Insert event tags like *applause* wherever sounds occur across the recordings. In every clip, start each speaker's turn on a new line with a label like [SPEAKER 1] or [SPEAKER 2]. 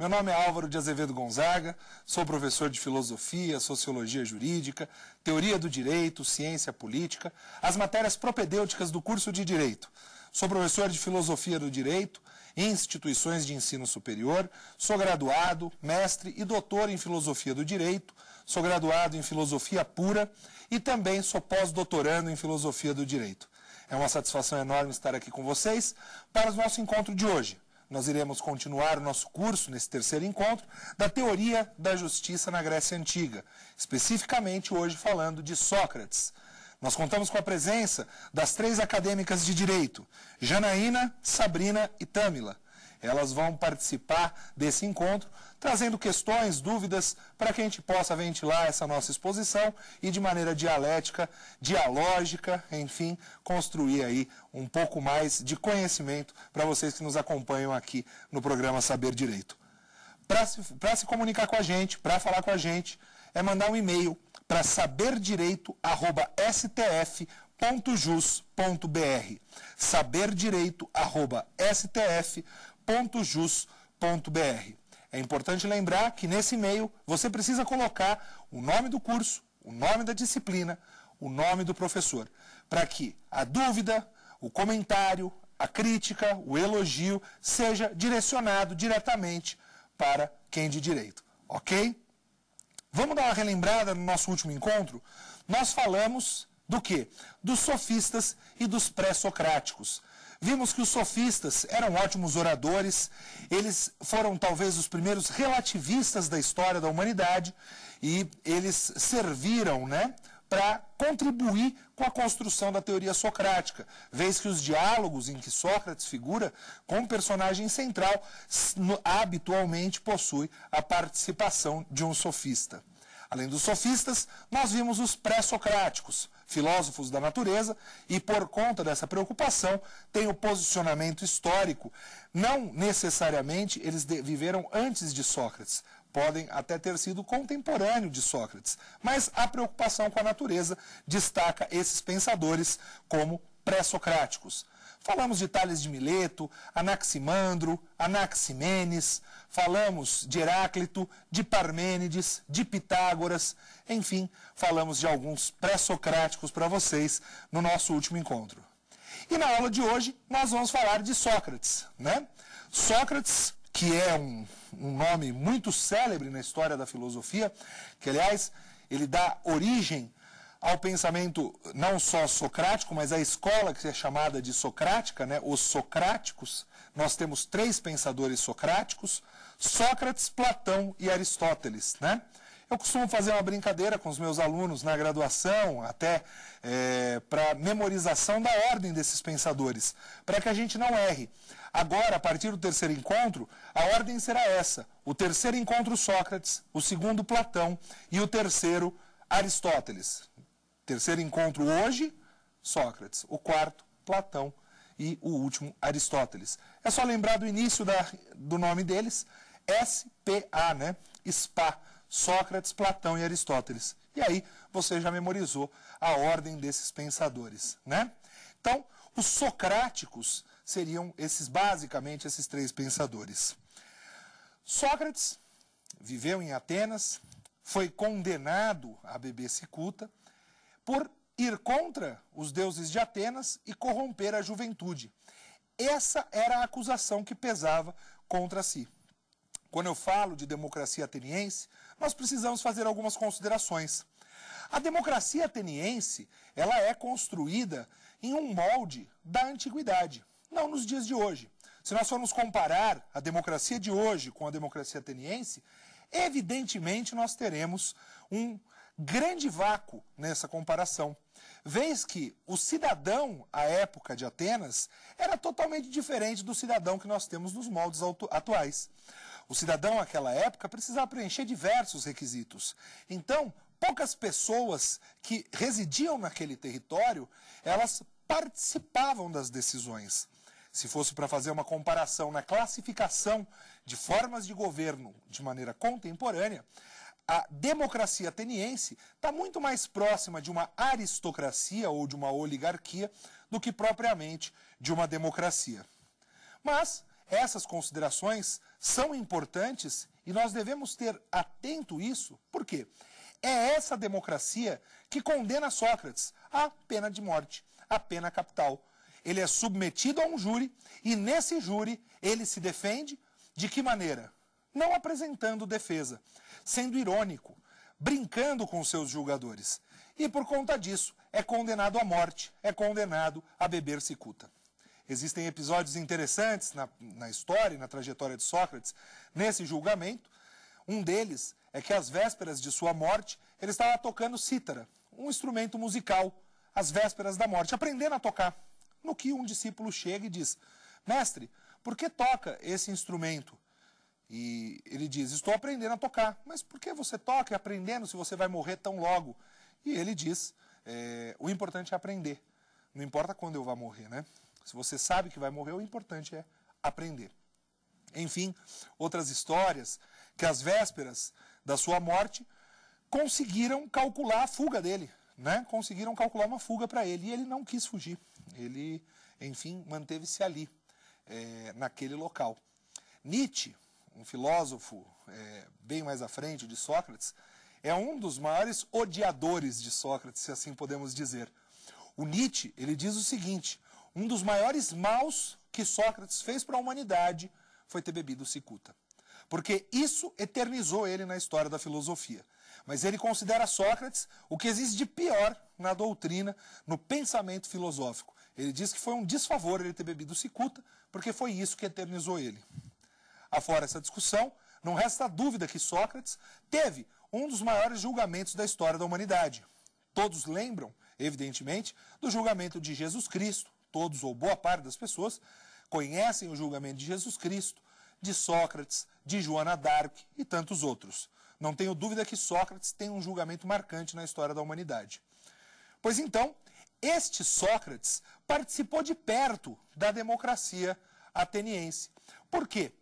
[SPEAKER 1] Meu nome é Álvaro de Azevedo Gonzaga, sou professor de Filosofia, Sociologia Jurídica, Teoria do Direito, Ciência Política, as matérias propedêuticas do curso de Direito. Sou professor de Filosofia do Direito em instituições de ensino superior, sou graduado, mestre e doutor em Filosofia do Direito, sou graduado em Filosofia Pura e também sou pós-doutorando em Filosofia do Direito. É uma satisfação enorme estar aqui com vocês para o nosso encontro de hoje. Nós iremos continuar o nosso curso, nesse terceiro encontro, da teoria da justiça na Grécia Antiga, especificamente hoje falando de Sócrates. Nós contamos com a presença das três acadêmicas de direito, Janaína, Sabrina e Tâmila, elas vão participar desse encontro, trazendo questões, dúvidas, para que a gente possa ventilar essa nossa exposição e de maneira dialética, dialógica, enfim, construir aí um pouco mais de conhecimento para vocês que nos acompanham aqui no programa Saber Direito. Para se, se comunicar com a gente, para falar com a gente, é mandar um e-mail para saberdireito.stf.jus.br saberdireito.stf.jus.br www.jus.br. É importante lembrar que nesse e-mail você precisa colocar o nome do curso, o nome da disciplina, o nome do professor, para que a dúvida, o comentário, a crítica, o elogio seja direcionado diretamente para quem de direito, ok? Vamos dar uma relembrada no nosso último encontro? Nós falamos do que? Dos sofistas e dos pré-socráticos. Vimos que os sofistas eram ótimos oradores, eles foram talvez os primeiros relativistas da história da humanidade e eles serviram, né? para contribuir com a construção da teoria socrática, vez que os diálogos em que Sócrates figura como personagem central habitualmente possui a participação de um sofista. Além dos sofistas, nós vimos os pré-socráticos, filósofos da natureza, e por conta dessa preocupação, tem o posicionamento histórico. Não necessariamente eles viveram antes de Sócrates, podem até ter sido contemporâneos de Sócrates, mas a preocupação com a natureza destaca esses pensadores como pré-socráticos. Falamos de Tales de Mileto, Anaximandro, Anaximenes, falamos de Heráclito, de Parmênides, de Pitágoras, enfim, falamos de alguns pré-socráticos para vocês no nosso último encontro. E na aula de hoje nós vamos falar de Sócrates, né? Sócrates, que é um, um nome muito célebre na história da filosofia, que aliás ele dá origem ao pensamento não só socrático, mas à escola que é chamada de socrática, né? os socráticos. Nós temos três pensadores socráticos: Sócrates, Platão e Aristóteles. Né? Eu costumo fazer uma brincadeira com os meus alunos na graduação, até é, para memorização da ordem desses pensadores, para que a gente não erre. Agora, a partir do terceiro encontro, a ordem será essa: o terceiro encontro, Sócrates, o segundo, Platão e o terceiro, Aristóteles terceiro encontro hoje, Sócrates. O quarto, Platão. E o último, Aristóteles. É só lembrar do início da, do nome deles, S-P-A, né? SPA, Sócrates, Platão e Aristóteles. E aí você já memorizou a ordem desses pensadores, né? Então, os socráticos seriam esses basicamente esses três pensadores. Sócrates viveu em Atenas, foi condenado a beber cicuta, por ir contra os deuses de Atenas e corromper a juventude. Essa era a acusação que pesava contra si. Quando eu falo de democracia ateniense, nós precisamos fazer algumas considerações. A democracia ateniense, ela é construída em um molde da antiguidade, não nos dias de hoje. Se nós formos comparar a democracia de hoje com a democracia ateniense, evidentemente nós teremos um grande vácuo nessa comparação, vez que o cidadão à época de Atenas era totalmente diferente do cidadão que nós temos nos moldes atuais. O cidadão àquela época precisava preencher diversos requisitos. Então, poucas pessoas que residiam naquele território, elas participavam das decisões. Se fosse para fazer uma comparação na classificação de formas de governo de maneira contemporânea, a democracia ateniense está muito mais próxima de uma aristocracia ou de uma oligarquia do que propriamente de uma democracia. Mas essas considerações são importantes e nós devemos ter atento isso, porque é essa democracia que condena Sócrates à pena de morte, à pena capital. Ele é submetido a um júri e nesse júri ele se defende de que maneira? não apresentando defesa, sendo irônico, brincando com seus julgadores. E por conta disso, é condenado à morte, é condenado a beber cicuta. Existem episódios interessantes na, na história e na trajetória de Sócrates nesse julgamento. Um deles é que, às vésperas de sua morte, ele estava tocando cítara, um instrumento musical, às vésperas da morte, aprendendo a tocar. No que um discípulo chega e diz: Mestre, por que toca esse instrumento? E ele diz: Estou aprendendo a tocar. Mas por que você toca aprendendo se você vai morrer tão logo? E ele diz: é, O importante é aprender. Não importa quando eu vá morrer, né? Se você sabe que vai morrer, o importante é aprender. Enfim, outras histórias que às vésperas da sua morte conseguiram calcular a fuga dele, né? Conseguiram calcular uma fuga para ele e ele não quis fugir. Ele, enfim, manteve-se ali, é, naquele local. Nietzsche um filósofo é, bem mais à frente de Sócrates, é um dos maiores odiadores de Sócrates, se assim podemos dizer. O Nietzsche, ele diz o seguinte, um dos maiores maus que Sócrates fez para a humanidade foi ter bebido cicuta. Porque isso eternizou ele na história da filosofia. Mas ele considera Sócrates o que existe de pior na doutrina, no pensamento filosófico. Ele diz que foi um desfavor ele ter bebido cicuta, porque foi isso que eternizou ele. Afora essa discussão, não resta dúvida que Sócrates teve um dos maiores julgamentos da história da humanidade. Todos lembram, evidentemente, do julgamento de Jesus Cristo. Todos ou boa parte das pessoas conhecem o julgamento de Jesus Cristo, de Sócrates, de Joana d'Arc e tantos outros. Não tenho dúvida que Sócrates tem um julgamento marcante na história da humanidade. Pois então, este Sócrates participou de perto da democracia ateniense. Por quê?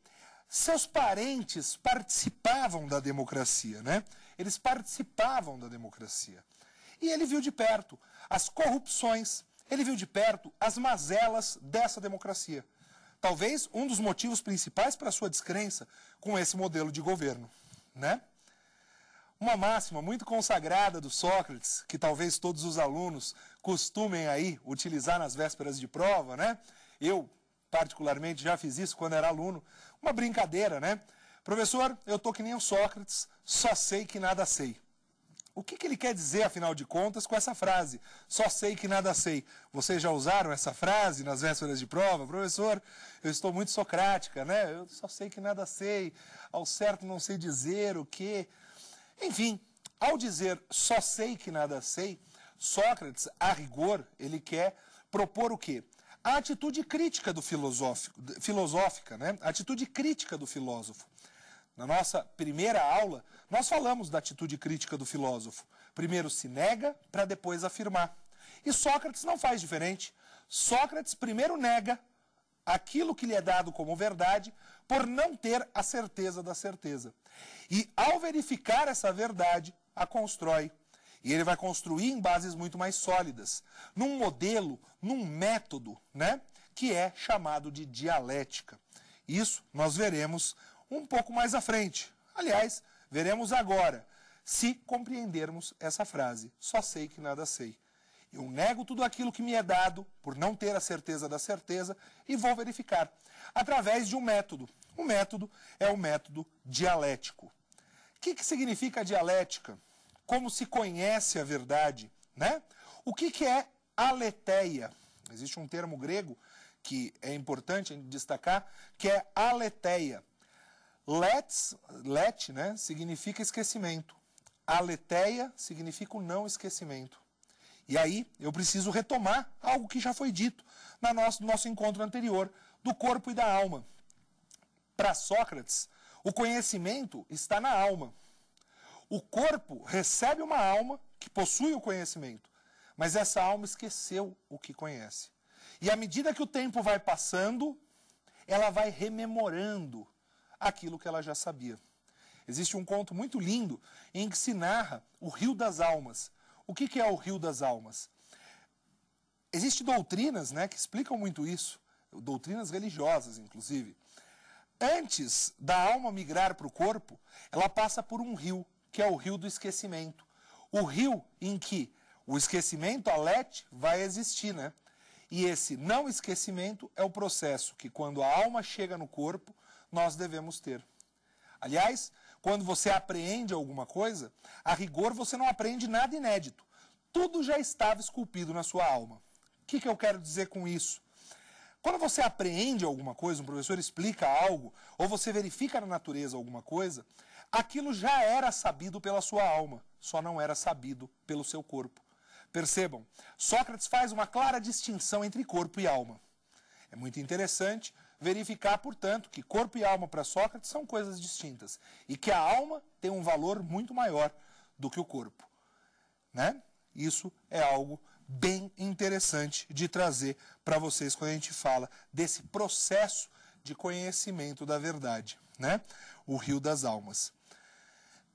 [SPEAKER 1] Seus parentes participavam da democracia, né? Eles participavam da democracia. E ele viu de perto as corrupções, ele viu de perto as mazelas dessa democracia. Talvez um dos motivos principais para a sua descrença com esse modelo de governo, né? Uma máxima muito consagrada do Sócrates, que talvez todos os alunos costumem aí utilizar nas vésperas de prova, né? Eu particularmente já fiz isso quando era aluno, uma brincadeira, né? Professor, eu estou que nem o Sócrates, só sei que nada sei. O que, que ele quer dizer, afinal de contas, com essa frase? Só sei que nada sei. Vocês já usaram essa frase nas vésperas de prova? Professor, eu estou muito socrática, né? Eu só sei que nada sei. Ao certo não sei dizer o quê. Enfim, ao dizer só sei que nada sei, Sócrates, a rigor, ele quer propor o quê? a atitude crítica do filosófico, filosófica, né? a atitude crítica do filósofo. Na nossa primeira aula, nós falamos da atitude crítica do filósofo. Primeiro se nega, para depois afirmar. E Sócrates não faz diferente. Sócrates primeiro nega aquilo que lhe é dado como verdade, por não ter a certeza da certeza. E ao verificar essa verdade, a constrói. E ele vai construir em bases muito mais sólidas, num modelo, num método, né, que é chamado de dialética. Isso nós veremos um pouco mais à frente. Aliás, veremos agora, se compreendermos essa frase: só sei que nada sei. Eu nego tudo aquilo que me é dado, por não ter a certeza da certeza, e vou verificar, através de um método. O método é o método dialético. O que, que significa dialética? como se conhece a verdade, né? O que, que é aletéia? Existe um termo grego que é importante destacar, que é aletéia. Let's, let, né, significa esquecimento. Aletéia significa o não esquecimento. E aí eu preciso retomar algo que já foi dito na nosso, no nosso encontro anterior, do corpo e da alma. Para Sócrates, o conhecimento está na alma. O corpo recebe uma alma que possui o conhecimento, mas essa alma esqueceu o que conhece. E à medida que o tempo vai passando, ela vai rememorando aquilo que ela já sabia. Existe um conto muito lindo em que se narra o Rio das Almas. O que, é o Rio das Almas? Existem doutrinas né, que explicam muito isso, doutrinas religiosas, inclusive. Antes da alma migrar para o corpo, ela passa por um rio que é o rio do esquecimento. O rio em que o esquecimento, a vai existir, né? E esse não esquecimento é o processo que, quando a alma chega no corpo, nós devemos ter. Aliás, quando você apreende alguma coisa, a rigor você não aprende nada inédito. Tudo já estava esculpido na sua alma. O que, que eu quero dizer com isso? Quando você apreende alguma coisa, um professor explica algo, ou você verifica na natureza alguma coisa, aquilo já era sabido pela sua alma, só não era sabido pelo seu corpo. Percebam, Sócrates faz uma clara distinção entre corpo e alma. É muito interessante verificar, portanto, que corpo e alma para Sócrates são coisas distintas e que a alma tem um valor muito maior do que o corpo. Né? Isso é algo bem interessante de trazer para vocês quando a gente fala desse processo de conhecimento da verdade, né? O rio das almas.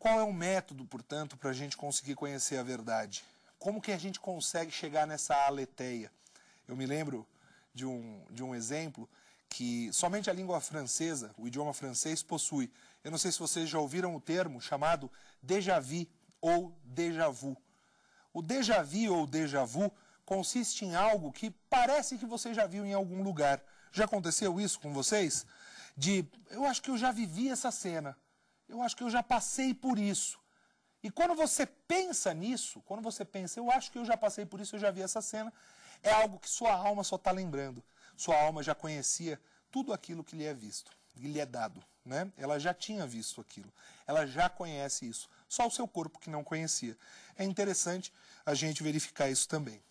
[SPEAKER 1] Qual é o método, portanto, para a gente conseguir conhecer a verdade? Como que a gente consegue chegar nessa aletéia? Eu me lembro de um, de um exemplo que somente a língua francesa, o idioma francês, possui. Eu não sei se vocês já ouviram o termo chamado déjà vu ou déjà vu. O déjà vu ou déjà vu consiste em algo que parece que você já viu em algum lugar. Já aconteceu isso com vocês? De, eu acho que eu já vivi essa cena. Eu acho que eu já passei por isso. E quando você pensa nisso, quando você pensa, eu acho que eu já passei por isso, eu já vi essa cena, é algo que sua alma só está lembrando. Sua alma já conhecia tudo aquilo que lhe é visto, que lhe é dado. Né? Ela já tinha visto aquilo, ela já conhece isso. Só o seu corpo que não conhecia. É interessante a gente verificar isso também.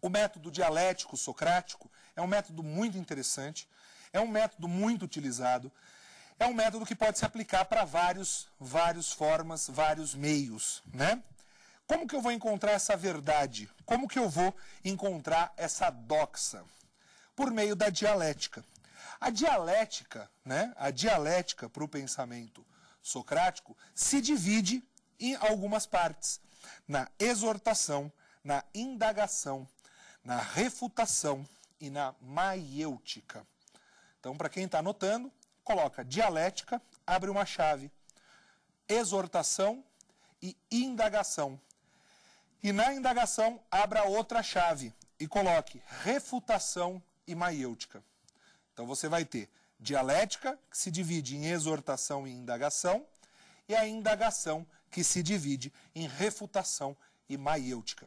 [SPEAKER 1] O método dialético socrático é um método muito interessante, é um método muito utilizado, é um método que pode se aplicar para vários, várias formas, vários meios, né? Como que eu vou encontrar essa verdade? Como que eu vou encontrar essa doxa? Por meio da dialética. A dialética, né? A dialética para o pensamento socrático se divide em algumas partes: na exortação, na indagação, na refutação e na maiêutica. Então, para quem está anotando, coloca dialética, abre uma chave, exortação e indagação. E na indagação, abra outra chave e coloque refutação e maiêutica. Então você vai ter dialética, que se divide em exortação e indagação, e a indagação, que se divide em refutação e maiêutica.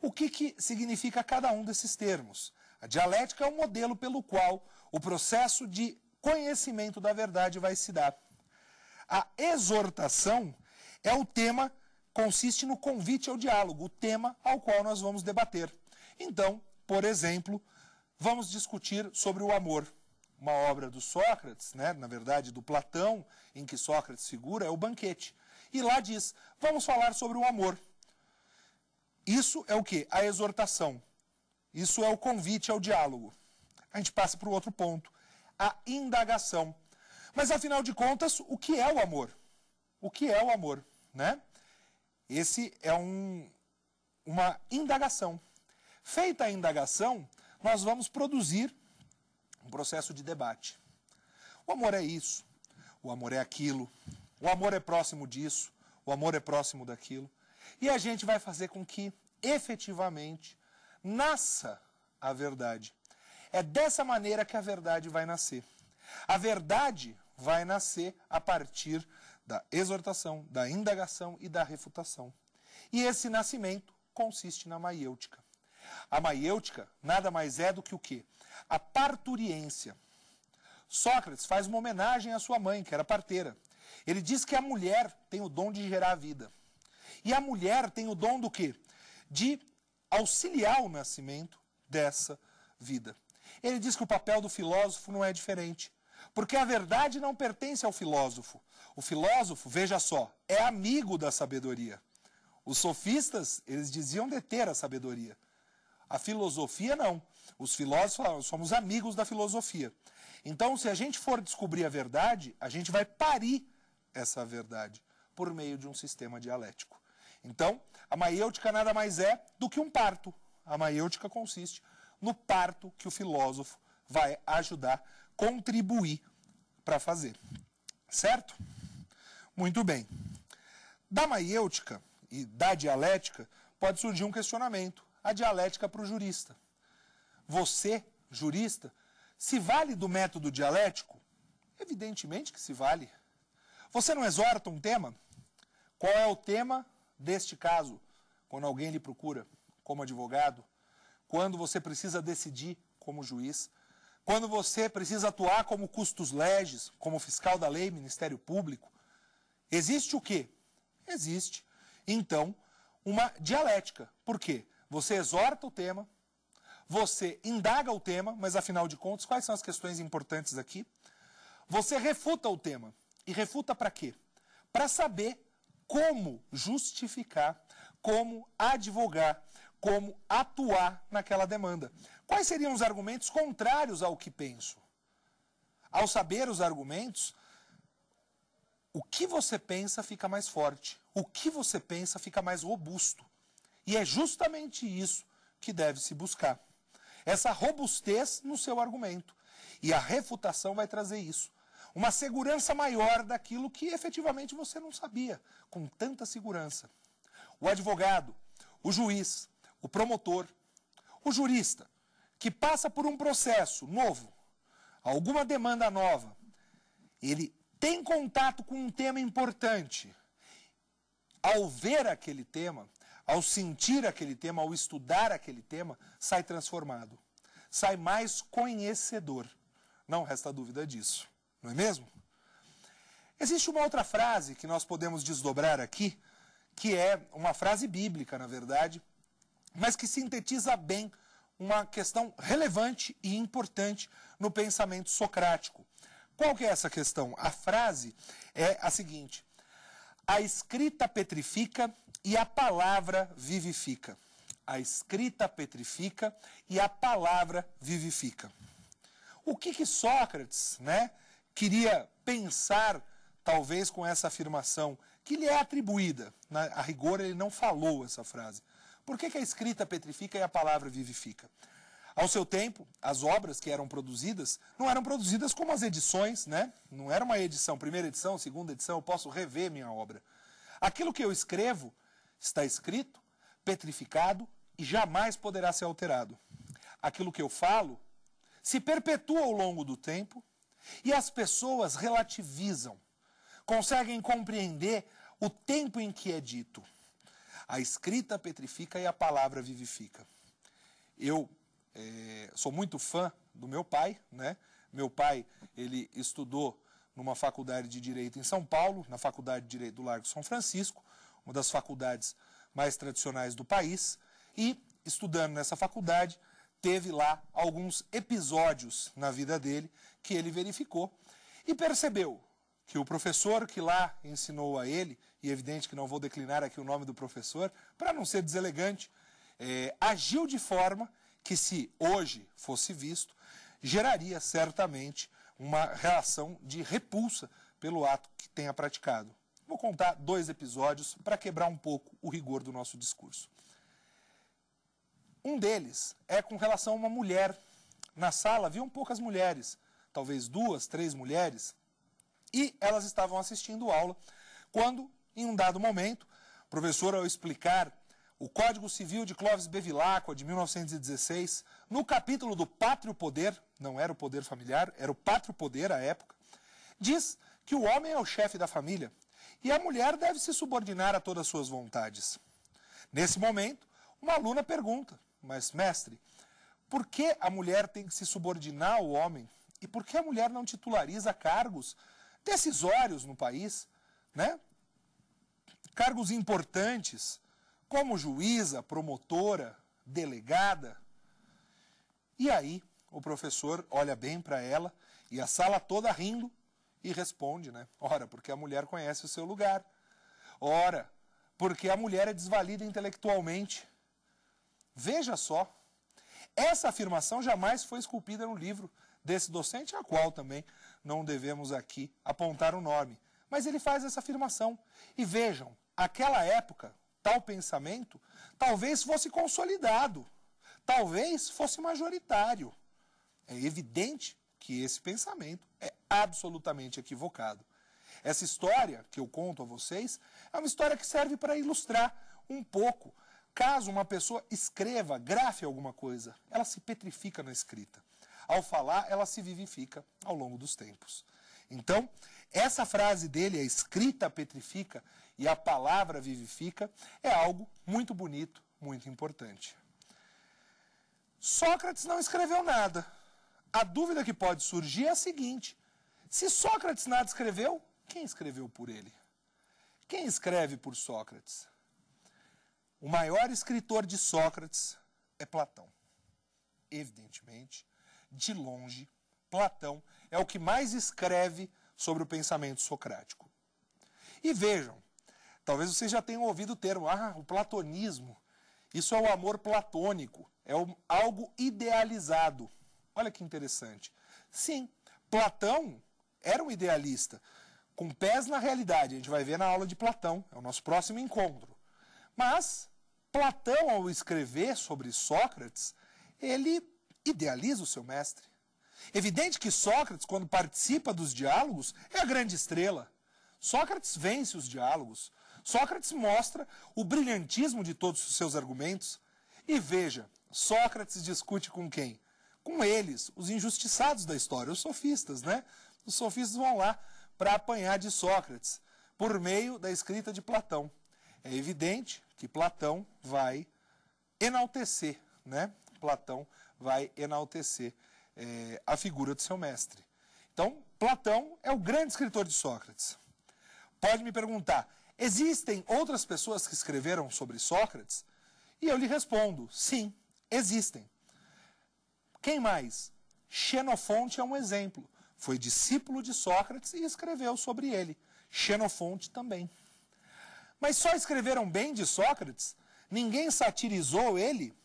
[SPEAKER 1] O que, que significa cada um desses termos? A dialética é o um modelo pelo qual o processo de conhecimento da verdade vai se dar. A exortação é o tema, consiste no convite ao diálogo, o tema ao qual nós vamos debater. Então, por exemplo, vamos discutir sobre o amor. Uma obra do Sócrates, né, na verdade do Platão, em que Sócrates figura, é o banquete. E lá diz: vamos falar sobre o amor. Isso é o que? A exortação. Isso é o convite ao diálogo. A gente passa para o outro ponto a indagação. Mas afinal de contas, o que é o amor? O que é o amor, né? Esse é um, uma indagação. Feita a indagação, nós vamos produzir um processo de debate. O amor é isso, o amor é aquilo, o amor é próximo disso, o amor é próximo daquilo. E a gente vai fazer com que efetivamente nasça a verdade. É dessa maneira que a verdade vai nascer. A verdade vai nascer a partir da exortação, da indagação e da refutação. E esse nascimento consiste na maiêutica. A maiêutica nada mais é do que o quê? A parturiência. Sócrates faz uma homenagem à sua mãe, que era parteira. Ele diz que a mulher tem o dom de gerar a vida. E a mulher tem o dom do quê? De auxiliar o nascimento dessa vida. Ele diz que o papel do filósofo não é diferente. Porque a verdade não pertence ao filósofo. O filósofo, veja só, é amigo da sabedoria. Os sofistas, eles diziam deter a sabedoria. A filosofia não. Os filósofos somos amigos da filosofia. Então, se a gente for descobrir a verdade, a gente vai parir essa verdade por meio de um sistema dialético. Então, a maiêutica nada mais é do que um parto. A maiêutica consiste no parto que o filósofo vai ajudar, contribuir para fazer. Certo? Muito bem. Da maiêutica e da dialética pode surgir um questionamento. A dialética para o jurista. Você, jurista, se vale do método dialético? Evidentemente que se vale. Você não exorta um tema? Qual é o tema deste caso, quando alguém lhe procura como advogado? quando você precisa decidir como juiz, quando você precisa atuar como custos leges, como fiscal da lei, Ministério Público. Existe o quê? Existe, então, uma dialética. Por quê? Você exorta o tema, você indaga o tema, mas afinal de contas, quais são as questões importantes aqui? Você refuta o tema. E refuta para quê? Para saber como justificar, como advogar como atuar naquela demanda. Quais seriam os argumentos contrários ao que penso? Ao saber os argumentos, o que você pensa fica mais forte, o que você pensa fica mais robusto. E é justamente isso que deve se buscar. Essa robustez no seu argumento. E a refutação vai trazer isso. Uma segurança maior daquilo que efetivamente você não sabia, com tanta segurança. O advogado, o juiz, o promotor, o jurista, que passa por um processo novo, alguma demanda nova, ele tem contato com um tema importante. Ao ver aquele tema, ao sentir aquele tema, ao estudar aquele tema, sai transformado, sai mais conhecedor. Não resta dúvida disso, não é mesmo? Existe uma outra frase que nós podemos desdobrar aqui, que é uma frase bíblica, na verdade, mas que sintetiza bem uma questão relevante e importante no pensamento socrático. Qual que é essa questão? A frase é a seguinte: a escrita petrifica e a palavra vivifica. A escrita petrifica e a palavra vivifica. O que, que Sócrates né, queria pensar, talvez, com essa afirmação que lhe é atribuída? Na, né? a rigor, ele não falou essa frase. Por que, que a escrita petrifica e a palavra vivifica? Ao seu tempo, as obras que eram produzidas não eram produzidas como as edições, né? Não era uma edição, primeira edição, segunda edição, eu posso rever minha obra. Aquilo que eu escrevo está escrito, petrificado e jamais poderá ser alterado. Aquilo que eu falo se perpetua ao longo do tempo e as pessoas relativizam, conseguem compreender o tempo em que é dito. A escrita petrifica e a palavra vivifica. Eu é, sou muito fã do meu pai, né? Meu pai, ele estudou numa faculdade de Direito em São Paulo, na Faculdade de Direito do Largo São Francisco, uma das faculdades mais tradicionais do país, e estudando nessa faculdade, teve lá alguns episódios na vida dele que ele verificou e percebeu que o professor que lá ensinou a ele e evidente que não vou declinar aqui o nome do professor, para não ser deselegante, é, agiu de forma que, se hoje fosse visto, geraria certamente uma reação de repulsa pelo ato que tenha praticado. Vou contar dois episódios para quebrar um pouco o rigor do nosso discurso. Um deles é com relação a uma mulher. Na sala haviam poucas mulheres, talvez duas, três mulheres, e elas estavam assistindo aula quando em um dado momento, o professor, ao explicar o Código Civil de Clóvis Bevilacqua, de 1916, no capítulo do Pátrio Poder, não era o poder familiar, era o Pátrio Poder à época, diz que o homem é o chefe da família e a mulher deve se subordinar a todas as suas vontades. Nesse momento, uma aluna pergunta, mas mestre, por que a mulher tem que se subordinar ao homem e por que a mulher não titulariza cargos decisórios no país, né? cargos importantes, como juíza, promotora, delegada. E aí o professor olha bem para ela e a sala toda rindo e responde, né? Ora, porque a mulher conhece o seu lugar. Ora, porque a mulher é desvalida intelectualmente. Veja só, essa afirmação jamais foi esculpida no livro desse docente, a qual também não devemos aqui apontar o nome. Mas ele faz essa afirmação. E vejam, aquela época, tal pensamento, talvez fosse consolidado, talvez fosse majoritário. É evidente que esse pensamento é absolutamente equivocado. Essa história que eu conto a vocês é uma história que serve para ilustrar um pouco. Caso uma pessoa escreva, grafe alguma coisa, ela se petrifica na escrita. Ao falar, ela se vivifica ao longo dos tempos. Então, essa frase dele, a escrita petrifica, e a palavra vivifica, é algo muito bonito, muito importante. Sócrates não escreveu nada. A dúvida que pode surgir é a seguinte: se Sócrates nada escreveu, quem escreveu por ele? Quem escreve por Sócrates? O maior escritor de Sócrates é Platão. Evidentemente, de longe, Platão é o que mais escreve sobre o pensamento socrático. E vejam, Talvez vocês já tenham ouvido o termo, ah, o platonismo. Isso é o amor platônico, é um, algo idealizado. Olha que interessante. Sim, Platão era um idealista, com pés na realidade. A gente vai ver na aula de Platão, é o nosso próximo encontro. Mas Platão, ao escrever sobre Sócrates, ele idealiza o seu mestre. Evidente que Sócrates, quando participa dos diálogos, é a grande estrela. Sócrates vence os diálogos. Sócrates mostra o brilhantismo de todos os seus argumentos. E veja, Sócrates discute com quem? Com eles, os injustiçados da história, os sofistas, né? Os sofistas vão lá para apanhar de Sócrates por meio da escrita de Platão. É evidente que Platão vai enaltecer, né? Platão vai enaltecer é, a figura do seu mestre. Então, Platão é o grande escritor de Sócrates. Pode me perguntar, Existem outras pessoas que escreveram sobre Sócrates? E eu lhe respondo: sim, existem. Quem mais? Xenofonte é um exemplo. Foi discípulo de Sócrates e escreveu sobre ele. Xenofonte também. Mas só escreveram bem de Sócrates? Ninguém satirizou ele?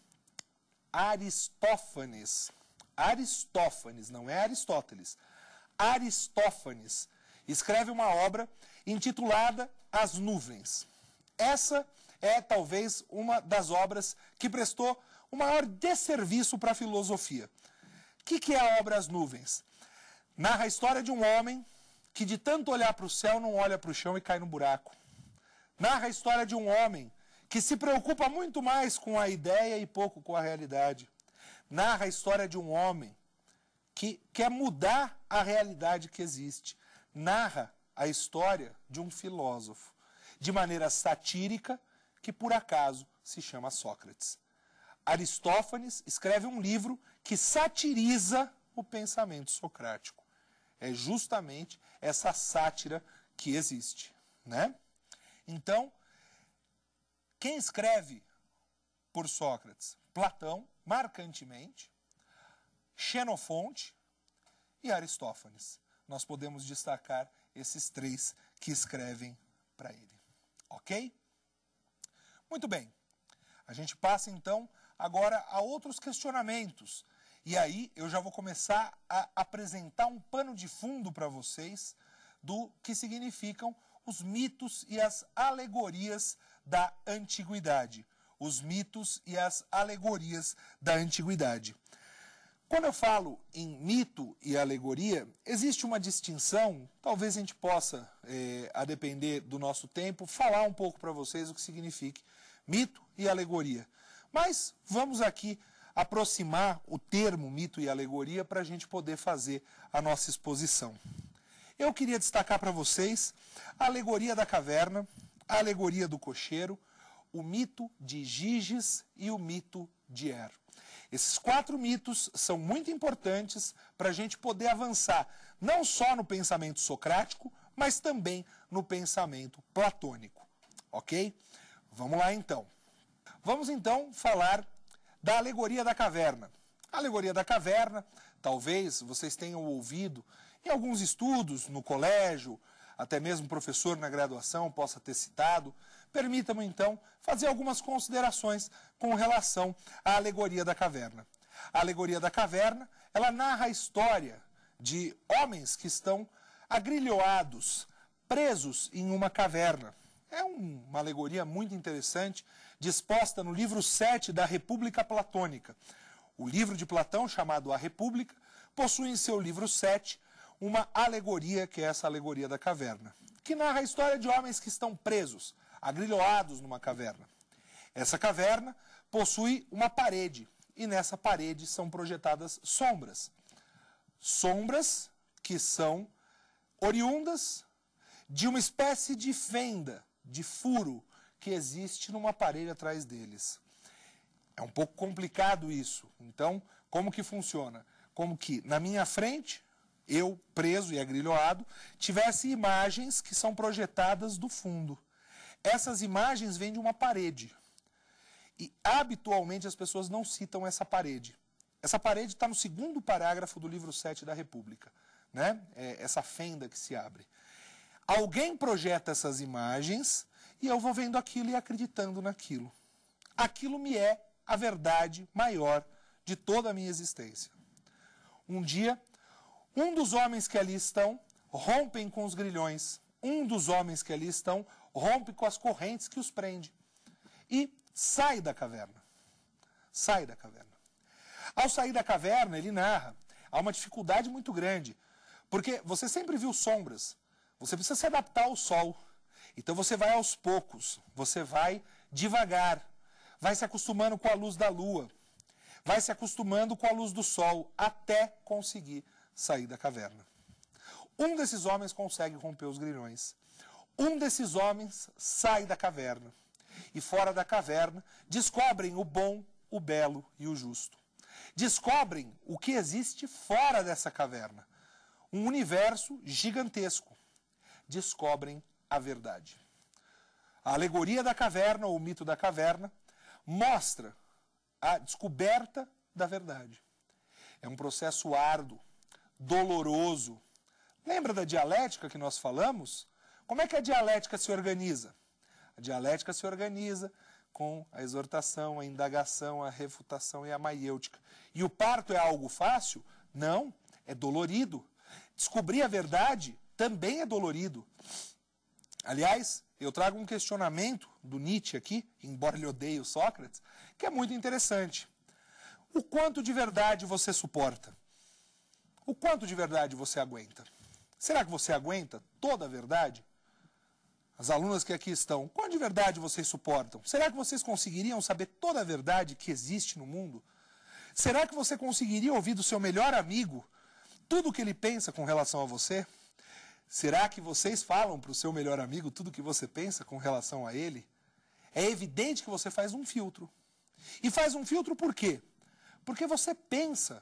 [SPEAKER 1] Aristófanes. Aristófanes, não é Aristóteles. Aristófanes escreve uma obra intitulada as nuvens. Essa é talvez uma das obras que prestou o maior desserviço para a filosofia. O que, que, é a obra As Nuvens? Narra a história de um homem que, de tanto olhar para o céu, não olha para o chão e cai no buraco. Narra a história de um homem que se preocupa muito mais com a ideia e pouco com a realidade. Narra a história de um homem que quer mudar a realidade que existe. Narra a história de um filósofo, de maneira satírica, que por acaso se chama Sócrates. Aristófanes escreve um livro que satiriza o pensamento socrático. É justamente essa sátira que existe, né? Então, quem escreve por Sócrates? Platão, marcantemente, Xenofonte e Aristófanes. Nós podemos destacar esses três que escrevem para ele. Ok? Muito bem. A gente passa então agora a outros questionamentos. E aí eu já vou começar a apresentar um pano de fundo para vocês do que significam os mitos e as alegorias da antiguidade. Os mitos e as alegorias da antiguidade. Quando eu falo em mito e alegoria, existe uma distinção. Talvez a gente possa, eh, a depender do nosso tempo, falar um pouco para vocês o que significa mito e alegoria. Mas vamos aqui aproximar o termo mito e alegoria para a gente poder fazer a nossa exposição. Eu queria destacar para vocês a alegoria da caverna, a alegoria do cocheiro, o mito de Giges e o mito de Hero. Esses quatro mitos são muito importantes para a gente poder avançar não só no pensamento socrático, mas também no pensamento platônico. Ok? Vamos lá então. Vamos então falar da alegoria da caverna. A alegoria da caverna, talvez vocês tenham ouvido em alguns estudos no colégio, até mesmo o professor na graduação possa ter citado, Permita-me, então, fazer algumas considerações com relação à alegoria da caverna. A alegoria da caverna, ela narra a história de homens que estão agrilhoados, presos em uma caverna. É uma alegoria muito interessante, disposta no livro 7 da República Platônica. O livro de Platão, chamado A República, possui em seu livro 7 uma alegoria, que é essa alegoria da caverna, que narra a história de homens que estão presos, agrilhoados numa caverna. Essa caverna possui uma parede e nessa parede são projetadas sombras. Sombras que são oriundas de uma espécie de fenda, de furo que existe numa parede atrás deles. É um pouco complicado isso. Então, como que funciona? Como que na minha frente, eu preso e agrilhoado, tivesse imagens que são projetadas do fundo. Essas imagens vêm de uma parede. E habitualmente as pessoas não citam essa parede. Essa parede está no segundo parágrafo do livro 7 da República, né? É essa fenda que se abre. Alguém projeta essas imagens e eu vou vendo aquilo e acreditando naquilo. Aquilo me é a verdade maior de toda a minha existência. Um dia, um dos homens que ali estão rompem com os grilhões. Um dos homens que ali estão rompe com as correntes que os prende e sai da caverna. Sai da caverna. Ao sair da caverna, ele narra, há uma dificuldade muito grande, porque você sempre viu sombras, você precisa se adaptar ao sol. Então você vai aos poucos, você vai devagar, vai se acostumando com a luz da lua, vai se acostumando com a luz do sol, até conseguir sair da caverna. Um desses homens consegue romper os grilhões. Um desses homens sai da caverna. E fora da caverna, descobrem o bom, o belo e o justo. Descobrem o que existe fora dessa caverna. Um universo gigantesco. Descobrem a verdade. A alegoria da caverna, ou o mito da caverna, mostra a descoberta da verdade. É um processo árduo, doloroso. Lembra da dialética que nós falamos? Como é que a dialética se organiza? A dialética se organiza com a exortação, a indagação, a refutação e a maiêutica. E o parto é algo fácil? Não, é dolorido. Descobrir a verdade também é dolorido. Aliás, eu trago um questionamento do Nietzsche aqui, embora ele odeie o Sócrates, que é muito interessante. O quanto de verdade você suporta? O quanto de verdade você aguenta? Será que você aguenta toda a verdade? as alunas que aqui estão, qual de verdade vocês suportam? Será que vocês conseguiriam saber toda a verdade que existe no mundo? Será que você conseguiria ouvir do seu melhor amigo tudo o que ele pensa com relação a você? Será que vocês falam para o seu melhor amigo tudo o que você pensa com relação a ele? É evidente que você faz um filtro. E faz um filtro por quê? Porque você pensa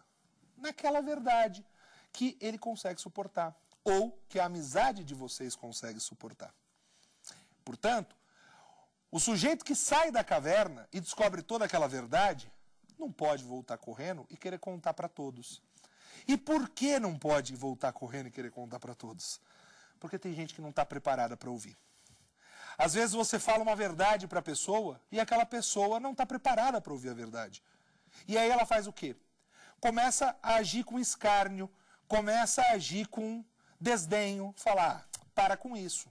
[SPEAKER 1] naquela verdade que ele consegue suportar ou que a amizade de vocês consegue suportar. Portanto, o sujeito que sai da caverna e descobre toda aquela verdade não pode voltar correndo e querer contar para todos. E por que não pode voltar correndo e querer contar para todos? Porque tem gente que não está preparada para ouvir. Às vezes você fala uma verdade para a pessoa e aquela pessoa não está preparada para ouvir a verdade. E aí ela faz o quê? Começa a agir com escárnio, começa a agir com desdenho, falar, ah, para com isso.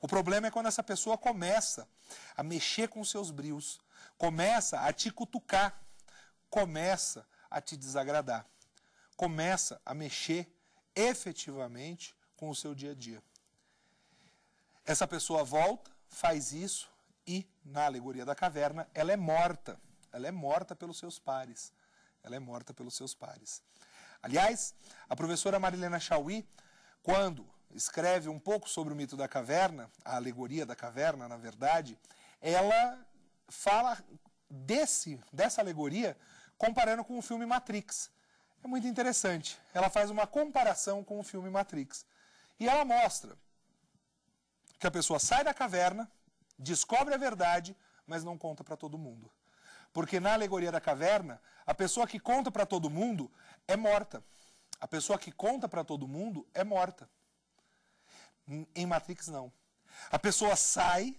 [SPEAKER 1] O problema é quando essa pessoa começa a mexer com seus brios, começa a te cutucar, começa a te desagradar, começa a mexer efetivamente com o seu dia a dia. Essa pessoa volta, faz isso e, na alegoria da caverna, ela é morta. Ela é morta pelos seus pares. Ela é morta pelos seus pares. Aliás, a professora Marilena Chauí, quando escreve um pouco sobre o mito da caverna, a alegoria da caverna, na verdade, ela fala desse, dessa alegoria comparando com o filme Matrix. É muito interessante. Ela faz uma comparação com o filme Matrix. E ela mostra que a pessoa sai da caverna, descobre a verdade, mas não conta para todo mundo. Porque na alegoria da caverna, a pessoa que conta para todo mundo é morta. A pessoa que conta para todo mundo é morta. Em Matrix, não. A pessoa sai,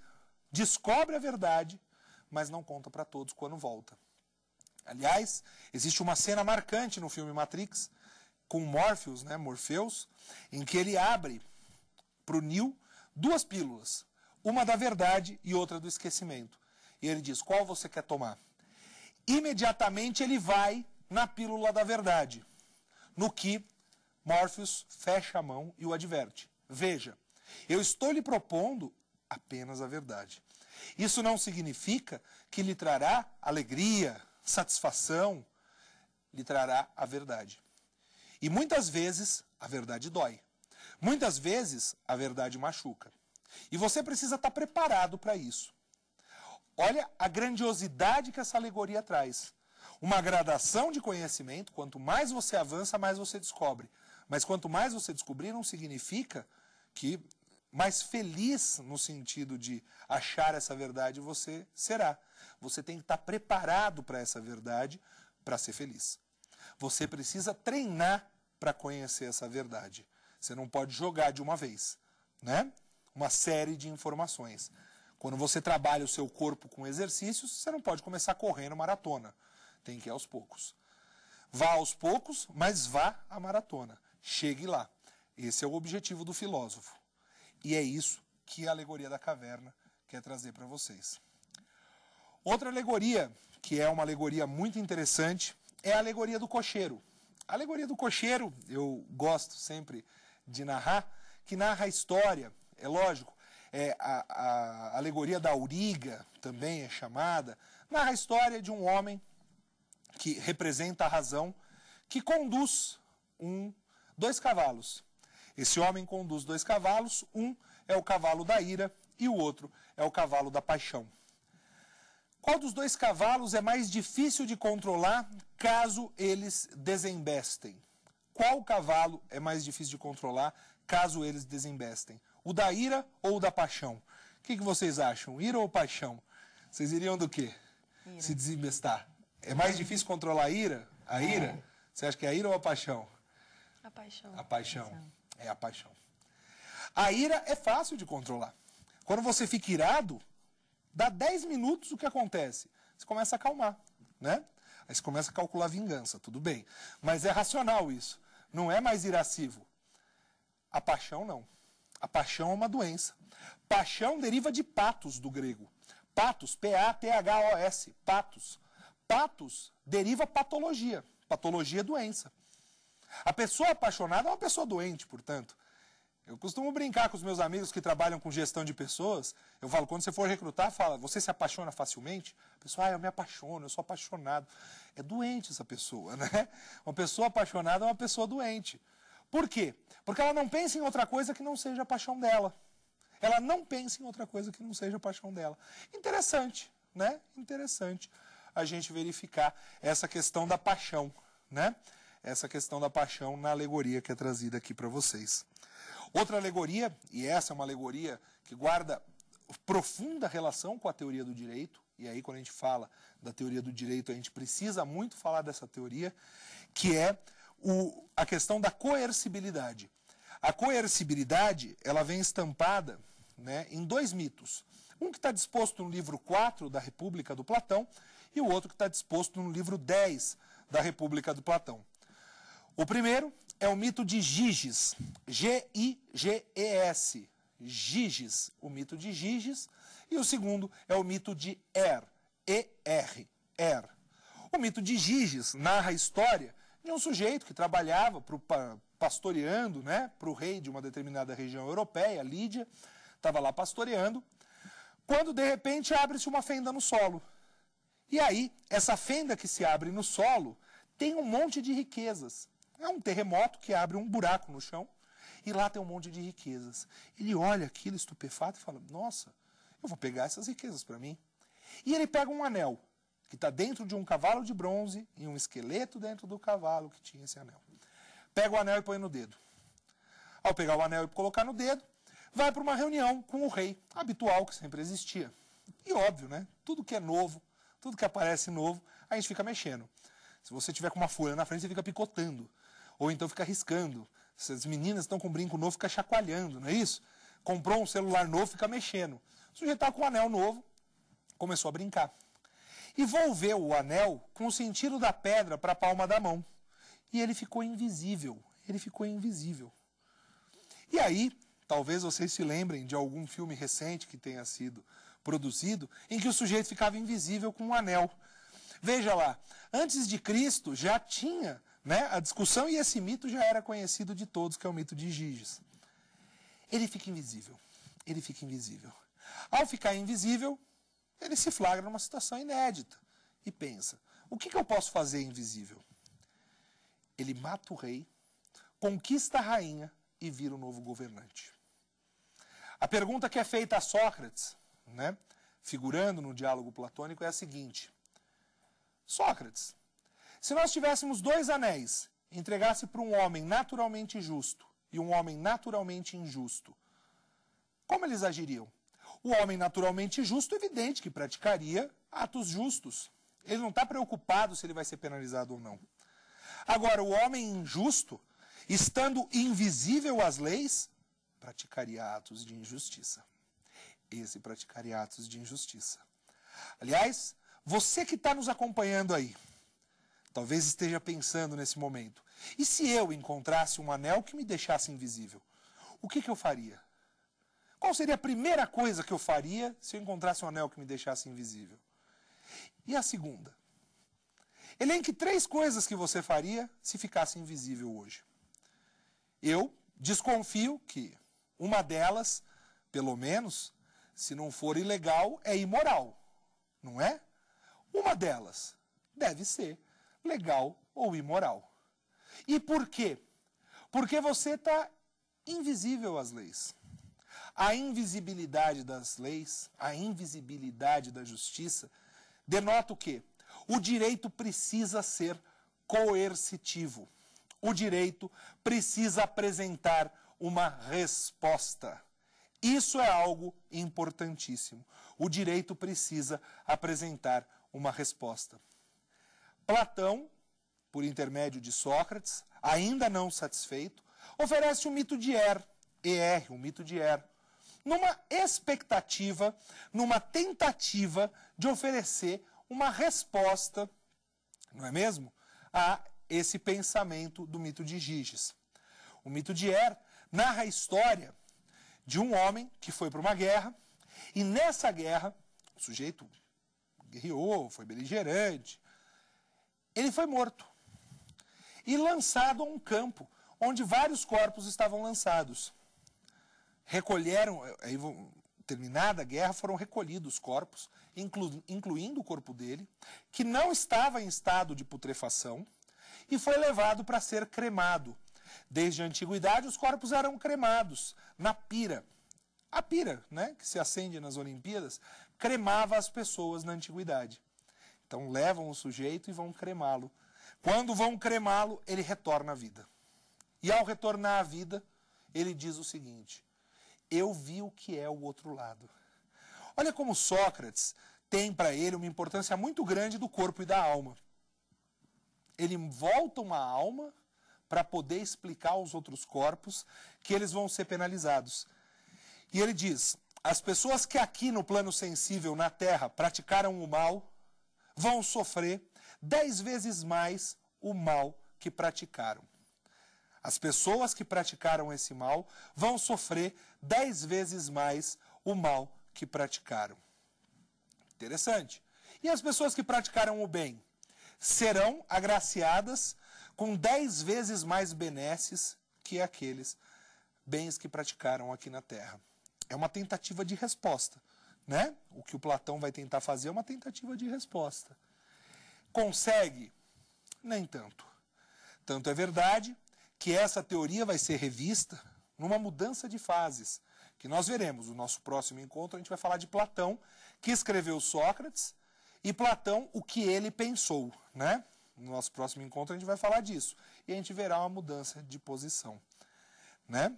[SPEAKER 1] descobre a verdade, mas não conta para todos quando volta. Aliás, existe uma cena marcante no filme Matrix com Morpheus, né, Morpheus, em que ele abre para o Neo duas pílulas, uma da verdade e outra do esquecimento. E ele diz: "Qual você quer tomar?" Imediatamente ele vai na pílula da verdade, no que Morpheus fecha a mão e o adverte. Veja, eu estou lhe propondo apenas a verdade. Isso não significa que lhe trará alegria, satisfação, lhe trará a verdade. E muitas vezes a verdade dói. Muitas vezes a verdade machuca. E você precisa estar preparado para isso. Olha a grandiosidade que essa alegoria traz. Uma gradação de conhecimento, quanto mais você avança, mais você descobre. Mas quanto mais você descobrir, não significa que mais feliz no sentido de achar essa verdade você será. Você tem que estar preparado para essa verdade para ser feliz. Você precisa treinar para conhecer essa verdade. Você não pode jogar de uma vez, né? Uma série de informações. Quando você trabalha o seu corpo com exercícios, você não pode começar correndo maratona. Tem que ir aos poucos. Vá aos poucos, mas vá à maratona. Chegue lá. Esse é o objetivo do filósofo. E é isso que a alegoria da caverna quer trazer para vocês. Outra alegoria, que é uma alegoria muito interessante, é a alegoria do cocheiro. A alegoria do cocheiro, eu gosto sempre de narrar, que narra a história, é lógico, é, a, a alegoria da auriga também é chamada, narra a história de um homem que representa a razão, que conduz um, dois cavalos esse homem conduz dois cavalos, um é o cavalo da ira e o outro é o cavalo da paixão. Qual dos dois cavalos é mais difícil de controlar caso eles desembestem? Qual cavalo é mais difícil de controlar caso eles desembestem? O da ira ou o da paixão? O que, que vocês acham? Ira ou paixão? Vocês iriam do quê? Ira. Se desembestar. É mais difícil controlar a ira? A é. ira? É. Você acha que é a ira ou a paixão? A paixão. A paixão. A paixão. É a paixão. A ira é fácil de controlar. Quando você fica irado, dá 10 minutos o que acontece? Você começa a acalmar, né? Aí você começa a calcular vingança, tudo bem. Mas é racional isso. Não é mais irascivo. A paixão não. A paixão é uma doença. Paixão deriva de patos do grego. Patos, P-A-T-H-O-S, patos. Patos deriva patologia. Patologia é doença. A pessoa apaixonada é uma pessoa doente, portanto. Eu costumo brincar com os meus amigos que trabalham com gestão de pessoas. Eu falo, quando você for recrutar, fala, você se apaixona facilmente? A pessoa, ah, eu me apaixono, eu sou apaixonado. É doente essa pessoa, *laughs* né? Uma pessoa apaixonada é uma pessoa doente. Por quê? Porque ela não pensa em outra coisa que não seja a paixão dela. Ela não pensa em outra coisa que não seja a paixão dela. Interessante, né? Interessante a gente verificar essa questão da paixão, né? essa questão da paixão na alegoria que é trazida aqui para vocês. Outra alegoria, e essa é uma alegoria que guarda profunda relação com a teoria do direito, e aí quando a gente fala da teoria do direito, a gente precisa muito falar dessa teoria, que é o, a questão da coercibilidade. A coercibilidade, ela vem estampada né, em dois mitos. Um que está disposto no livro 4 da República do Platão e o outro que está disposto no livro 10 da República do Platão. O primeiro é o mito de Giges, G-I-G-E-S, Giges, o mito de Giges. E o segundo é o mito de Er, E-R, Er. O mito de Giges narra a história de um sujeito que trabalhava pro, pastoreando né, para o rei de uma determinada região europeia, Lídia, estava lá pastoreando, quando de repente abre-se uma fenda no solo. E aí, essa fenda que se abre no solo tem um monte de riquezas. É um terremoto que abre um buraco no chão e lá tem um monte de riquezas. Ele olha aquilo estupefato e fala: Nossa, eu vou pegar essas riquezas para mim. E ele pega um anel que está dentro de um cavalo de bronze e um esqueleto dentro do cavalo que tinha esse anel. Pega o anel e põe no dedo. Ao pegar o anel e colocar no dedo, vai para uma reunião com o rei, habitual que sempre existia. E óbvio, né? Tudo que é novo, tudo que aparece novo, a gente fica mexendo. Se você tiver com uma folha na frente, você fica picotando. Ou então fica riscando. As meninas estão com um brinco novo, fica chacoalhando, não é isso? Comprou um celular novo, fica mexendo. O sujeito está com um anel novo, começou a brincar. E volveu o anel com o sentido da pedra para a palma da mão. E ele ficou invisível. Ele ficou invisível. E aí, talvez vocês se lembrem de algum filme recente que tenha sido produzido em que o sujeito ficava invisível com um anel. Veja lá, antes de Cristo já tinha né? A discussão e esse mito já era conhecido de todos, que é o mito de Giges. Ele fica invisível. Ele fica invisível. Ao ficar invisível, ele se flagra numa situação inédita e pensa: o que, que eu posso fazer invisível? Ele mata o rei, conquista a rainha e vira o um novo governante. A pergunta que é feita a Sócrates, né, figurando no diálogo platônico, é a seguinte: Sócrates, se nós tivéssemos dois anéis, entregasse para um homem naturalmente justo e um homem naturalmente injusto, como eles agiriam? O homem naturalmente justo, evidente que praticaria atos justos. Ele não está preocupado se ele vai ser penalizado ou não. Agora, o homem injusto, estando invisível às leis, praticaria atos de injustiça. Esse praticaria atos de injustiça. Aliás, você que está nos acompanhando aí, Talvez esteja pensando nesse momento. E se eu encontrasse um anel que me deixasse invisível? O que, que eu faria? Qual seria a primeira coisa que eu faria se eu encontrasse um anel que me deixasse invisível? E a segunda? Elenque três coisas que você faria se ficasse invisível hoje. Eu desconfio que uma delas, pelo menos, se não for ilegal, é imoral, não é? Uma delas deve ser legal ou imoral. E por quê? Porque você está invisível às leis. A invisibilidade das leis, a invisibilidade da justiça, denota o quê? O direito precisa ser coercitivo. O direito precisa apresentar uma resposta. Isso é algo importantíssimo. O direito precisa apresentar uma resposta. Platão, por intermédio de Sócrates, ainda não satisfeito, oferece o mito de Er, ER, o mito de Er, numa expectativa, numa tentativa de oferecer uma resposta, não é mesmo? A esse pensamento do mito de Giges. O mito de Er narra a história de um homem que foi para uma guerra e nessa guerra, o sujeito guerreou, foi beligerante, ele foi morto e lançado a um campo onde vários corpos estavam lançados. Recolheram, aí, terminada a guerra, foram recolhidos os corpos, inclu, incluindo o corpo dele, que não estava em estado de putrefação e foi levado para ser cremado. Desde a antiguidade, os corpos eram cremados na pira. A pira, né, que se acende nas Olimpíadas, cremava as pessoas na antiguidade. Então levam o sujeito e vão cremá-lo. Quando vão cremá-lo, ele retorna à vida. E ao retornar à vida, ele diz o seguinte: Eu vi o que é o outro lado. Olha como Sócrates tem para ele uma importância muito grande do corpo e da alma. Ele volta uma alma para poder explicar aos outros corpos que eles vão ser penalizados. E ele diz: As pessoas que aqui no plano sensível, na Terra, praticaram o mal, vão sofrer dez vezes mais o mal que praticaram. As pessoas que praticaram esse mal vão sofrer dez vezes mais o mal que praticaram. Interessante. E as pessoas que praticaram o bem serão agraciadas com dez vezes mais benesses que aqueles bens que praticaram aqui na terra. É uma tentativa de resposta né? O que o Platão vai tentar fazer é uma tentativa de resposta. Consegue? Nem tanto. Tanto é verdade que essa teoria vai ser revista numa mudança de fases, que nós veremos. No nosso próximo encontro, a gente vai falar de Platão, que escreveu Sócrates, e Platão, o que ele pensou. Né? No nosso próximo encontro, a gente vai falar disso. E a gente verá uma mudança de posição. Né?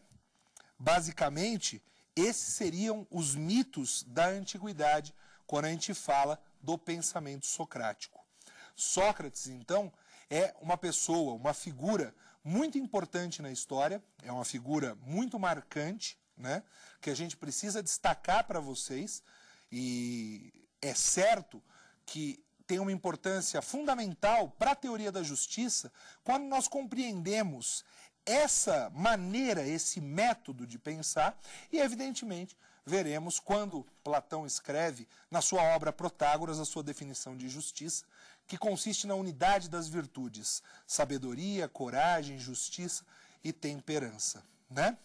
[SPEAKER 1] Basicamente, esses seriam os mitos da antiguidade quando a gente fala do pensamento socrático. Sócrates, então, é uma pessoa, uma figura muito importante na história, é uma figura muito marcante, né, que a gente precisa destacar para vocês, e é certo que tem uma importância fundamental para a teoria da justiça quando nós compreendemos essa maneira, esse método de pensar, e evidentemente veremos quando Platão escreve na sua obra Protágoras a sua definição de justiça, que consiste na unidade das virtudes, sabedoria, coragem, justiça e temperança, né?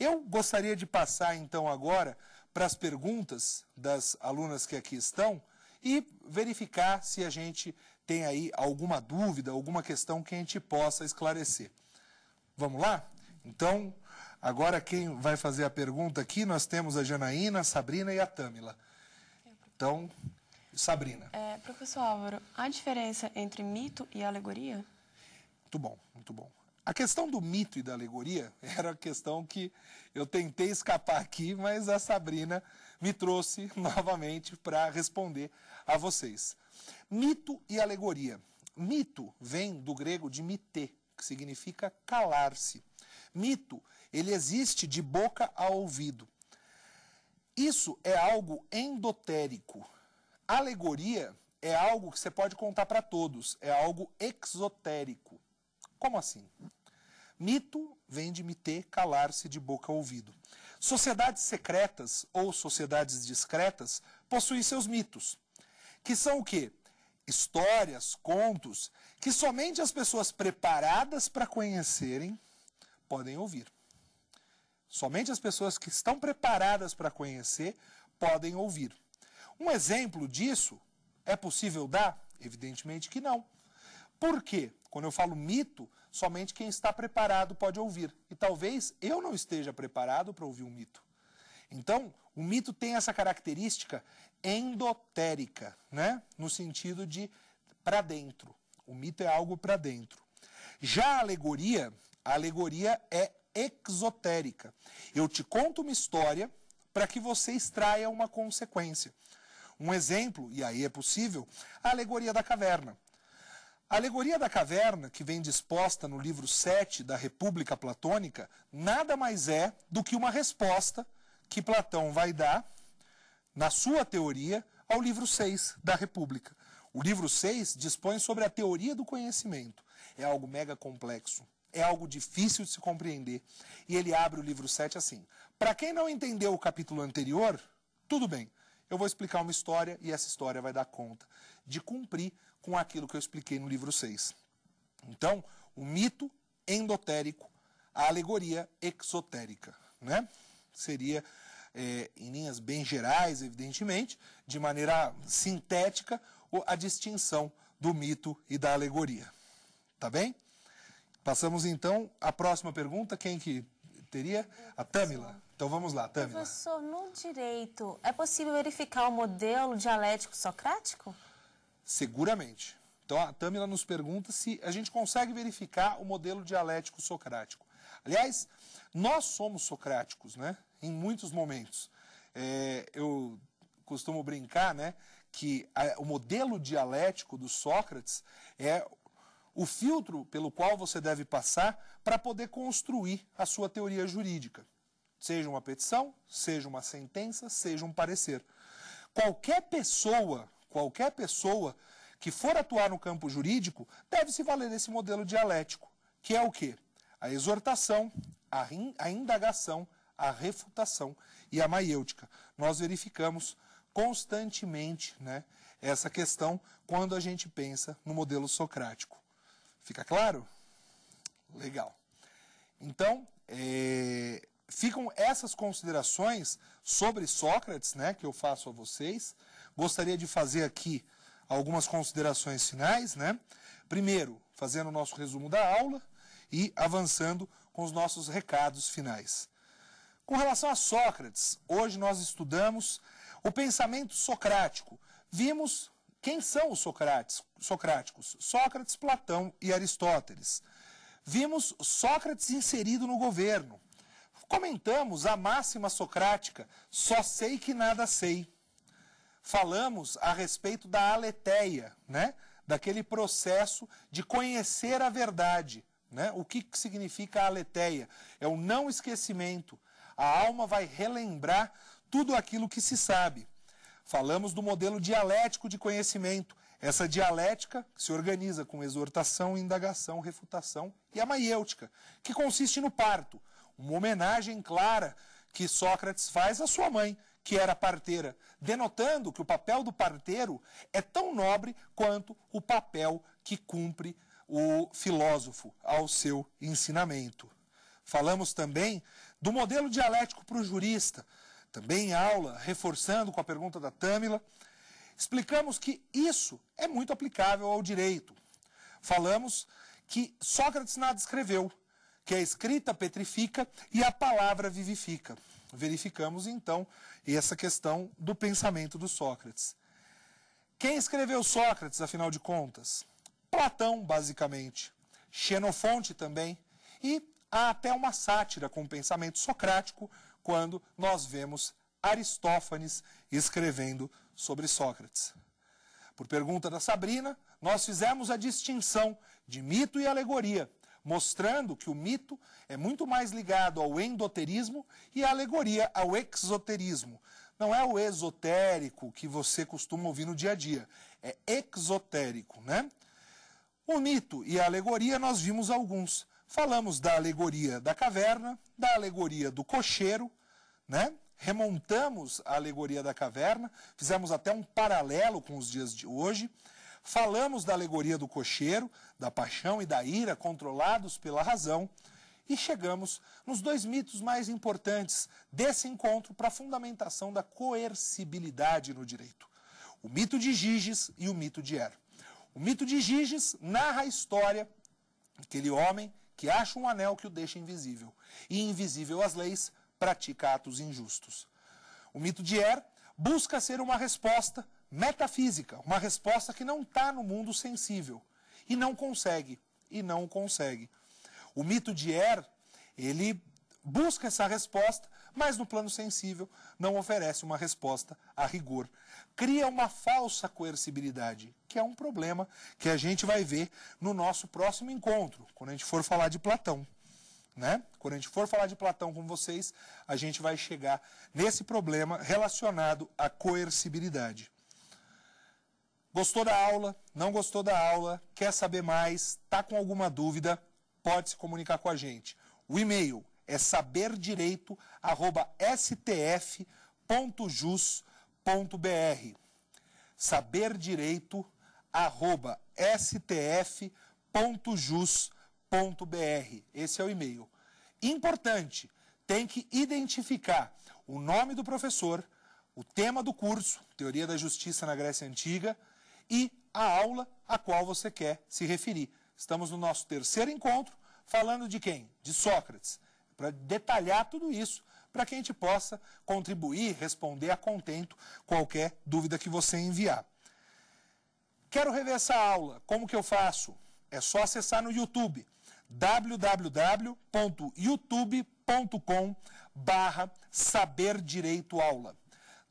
[SPEAKER 1] Eu gostaria de passar então agora para as perguntas das alunas que aqui estão e verificar se a gente tem aí alguma dúvida, alguma questão que a gente possa esclarecer. Vamos lá? Então, agora quem vai fazer a pergunta aqui, nós temos a Janaína, a Sabrina e a Tâmila. Então, Sabrina. É, professor Álvaro, há diferença entre mito e alegoria? Muito bom, muito bom. A questão do mito e da alegoria *laughs* era a questão que eu tentei escapar aqui, mas a Sabrina me trouxe *laughs* novamente para responder a vocês. Mito e alegoria. Mito vem do grego de mitê que significa calar-se. Mito, ele existe de boca a ouvido. Isso é algo endotérico. Alegoria é algo que você pode contar para todos, é algo exotérico. Como assim? Mito vem de miter, calar-se de boca a ouvido. Sociedades secretas ou sociedades discretas possuem seus mitos, que são o quê? Histórias, contos que somente as pessoas preparadas para conhecerem podem ouvir. Somente as pessoas que estão preparadas para conhecer podem ouvir. Um exemplo disso é possível dar? Evidentemente que não. Por quê? Quando eu falo mito, somente quem está preparado pode ouvir. E talvez eu não esteja preparado para ouvir um mito. Então, o mito tem essa característica endotérica, né? no sentido de para dentro. O mito é algo para dentro. Já a alegoria, a alegoria é exotérica. Eu te conto uma história para que você extraia uma consequência. Um exemplo, e aí é possível, a alegoria da caverna. A alegoria da caverna, que vem disposta no livro 7 da República Platônica, nada mais é do que uma resposta que Platão vai dar, na sua teoria, ao livro 6 da República. O livro 6 dispõe sobre a teoria do conhecimento. É algo mega complexo. É algo difícil de se compreender. E ele abre o livro 7 assim. Para quem não entendeu o capítulo anterior, tudo bem. Eu vou explicar uma história e essa história vai dar conta de cumprir com aquilo que eu expliquei no livro 6. Então, o mito endotérico, a alegoria exotérica, né? Seria, é, em linhas bem gerais, evidentemente, de maneira sintética, a distinção do mito e da alegoria. Tá bem? Passamos então à próxima pergunta. Quem que teria? A Tâmila. Então vamos lá, Tâmila. Professor, no direito, é possível verificar o modelo dialético socrático? Seguramente. Então a Tâmila nos pergunta se a gente consegue verificar o modelo dialético socrático. Aliás, nós somos socráticos, né? Em muitos momentos. É, eu costumo brincar, né? que a, o modelo dialético do Sócrates é o filtro pelo qual você deve passar para poder construir a sua teoria jurídica. Seja uma petição, seja uma sentença, seja um parecer. Qualquer pessoa, qualquer pessoa que for atuar no campo jurídico deve se valer desse modelo dialético, que é o quê? A exortação, a, in, a indagação, a refutação e a maiêutica. Nós verificamos constantemente né, essa questão quando a gente pensa no modelo socrático. Fica claro? Legal. Então, é, ficam essas considerações sobre Sócrates, né, que eu faço a vocês. Gostaria de fazer aqui algumas considerações finais, né? Primeiro, fazendo o nosso resumo da aula e avançando com os nossos recados finais. Com relação a Sócrates, hoje nós estudamos o pensamento socrático. Vimos quem são os socráticos? Sócrates, Platão e Aristóteles. Vimos Sócrates inserido no governo. Comentamos a máxima socrática, só sei que nada sei. Falamos a respeito da aletheia, né? daquele processo de conhecer a verdade. Né? O que significa a aletheia? É o não esquecimento. A alma vai relembrar tudo aquilo que se sabe. Falamos do modelo dialético de conhecimento, essa dialética que se organiza com exortação, indagação, refutação e a maiêutica, que consiste no parto, uma homenagem clara que Sócrates faz à sua mãe, que era parteira, denotando que o papel do parteiro é tão nobre quanto o papel que cumpre o filósofo ao seu ensinamento. Falamos também do modelo dialético para o jurista, também em aula, reforçando com a pergunta da Tâmila, explicamos que isso é muito aplicável ao direito. Falamos que Sócrates nada escreveu, que a escrita petrifica e a palavra vivifica. Verificamos então essa questão do pensamento do Sócrates. Quem escreveu Sócrates, afinal de contas? Platão, basicamente. Xenofonte também. E há até uma sátira com o pensamento socrático quando nós vemos Aristófanes escrevendo sobre Sócrates. Por pergunta da Sabrina, nós fizemos a distinção de mito e alegoria, mostrando que o mito é muito mais ligado ao endoterismo e a alegoria ao exoterismo. Não é o esotérico que você costuma ouvir no dia a dia, é exotérico, né? O mito e a alegoria nós vimos alguns. Falamos da alegoria da caverna, da alegoria do cocheiro, né? Remontamos a alegoria da caverna, fizemos até um paralelo com os dias de hoje. Falamos da alegoria do cocheiro, da paixão e da ira controlados pela razão. E chegamos nos dois mitos mais importantes desse encontro para a fundamentação da coercibilidade no direito: o mito de Giges e o mito de Er. O mito de Giges narra a história daquele homem que acha um anel que o deixa invisível, e invisível às leis, pratica atos injustos. O mito de Er busca ser uma resposta metafísica, uma resposta que não está no mundo sensível, e não consegue, e não consegue. O mito de Er, ele busca essa resposta mas no plano sensível não oferece uma resposta a rigor. Cria uma falsa coercibilidade, que é um problema que a gente vai ver no nosso próximo encontro, quando a gente for falar de Platão. Né? Quando a gente for falar de Platão com vocês, a gente vai chegar nesse problema relacionado à coercibilidade. Gostou da aula? Não gostou da aula? Quer saber mais? Tá com alguma dúvida? Pode se comunicar com a gente. O e-mail é saberdireito@stf.jus.br. saberdireito@stf.jus.br. Esse é o e-mail. Importante, tem que identificar o nome do professor, o tema do curso, Teoria da Justiça na Grécia Antiga, e a aula a qual você quer se referir. Estamos no nosso terceiro encontro, falando de quem? De Sócrates para detalhar tudo isso, para que a gente possa contribuir, responder a contento qualquer dúvida que você enviar. Quero rever essa aula, como que eu faço? É só acessar no YouTube, www.youtube.com barra saber direito aula,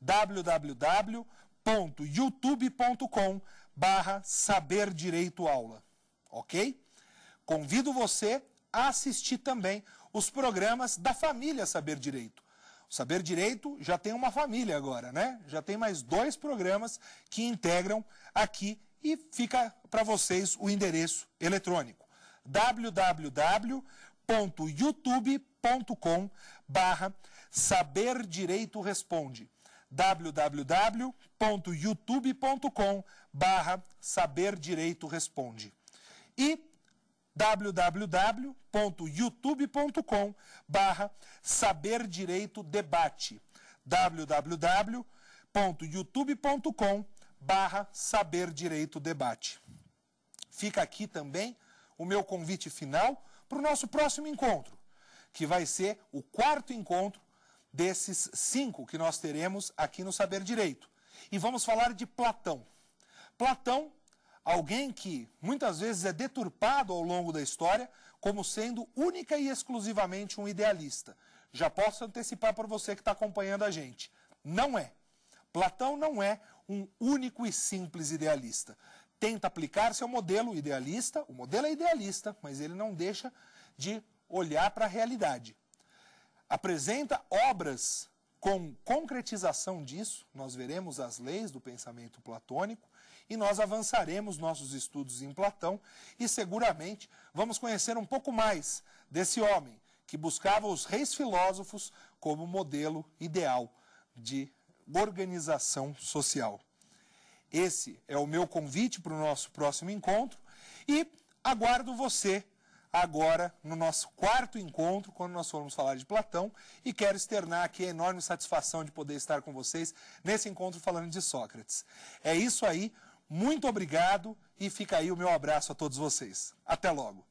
[SPEAKER 1] www.youtube.com barra saber direito aula, ok? Convido você a assistir também os programas da família Saber Direito. O Saber Direito já tem uma família agora, né? Já tem mais dois programas que integram aqui e fica para vocês o endereço eletrônico www.youtube.com barra Saber Direito Responde www.youtube.com barra Saber Direito Responde. E www.youtube.com barra Saber Direito Debate www.youtube.com barra Saber Direito Debate. Fica aqui também o meu convite final para o nosso próximo encontro, que vai ser o quarto encontro desses cinco que nós teremos aqui no Saber Direito. E vamos falar de Platão. Platão alguém que muitas vezes é deturpado ao longo da história como sendo única e exclusivamente um idealista. Já posso antecipar para você que está acompanhando a gente. Não é. Platão não é um único e simples idealista. Tenta aplicar seu modelo idealista, o modelo é idealista, mas ele não deixa de olhar para a realidade. Apresenta obras com concretização disso, nós veremos as leis do pensamento platônico, e nós avançaremos nossos estudos em Platão e seguramente vamos conhecer um pouco mais desse homem que buscava os reis filósofos como modelo ideal de organização social. Esse é o meu convite para o nosso próximo encontro e aguardo você agora no nosso quarto encontro, quando nós formos falar de Platão, e quero externar aqui a enorme satisfação de poder estar com vocês nesse encontro falando de Sócrates. É isso aí. Muito obrigado e fica aí o meu abraço a todos vocês. Até logo.